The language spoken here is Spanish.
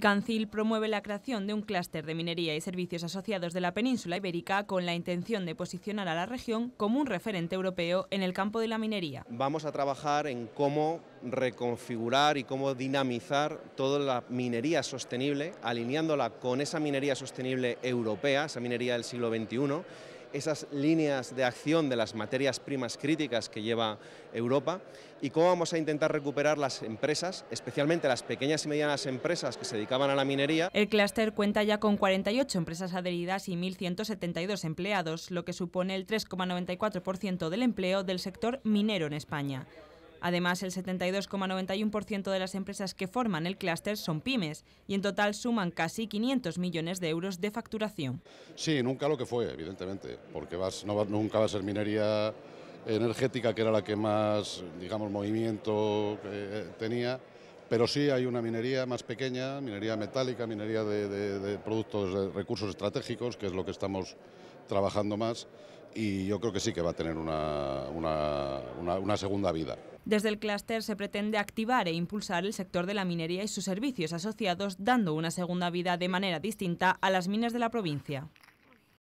Cancil promueve la creación de un clúster de minería y servicios asociados de la península ibérica con la intención de posicionar a la región como un referente europeo en el campo de la minería. Vamos a trabajar en cómo reconfigurar y cómo dinamizar toda la minería sostenible, alineándola con esa minería sostenible europea, esa minería del siglo XXI esas líneas de acción de las materias primas críticas que lleva Europa y cómo vamos a intentar recuperar las empresas, especialmente las pequeñas y medianas empresas que se dedicaban a la minería. El clúster cuenta ya con 48 empresas adheridas y 1.172 empleados, lo que supone el 3,94% del empleo del sector minero en España. Además, el 72,91% de las empresas que forman el clúster son pymes y en total suman casi 500 millones de euros de facturación. Sí, nunca lo que fue, evidentemente, porque nunca va a ser minería energética, que era la que más, digamos, movimiento eh, tenía pero sí hay una minería más pequeña, minería metálica, minería de, productos, de recursos estratégicos, que es lo que estamos trabajando más, y yo creo que sí que va a tener una, una segunda vida. Desde el clúster se pretende activar e impulsar el sector de la minería y sus servicios asociados, dando una segunda vida de manera distinta a las minas de la provincia.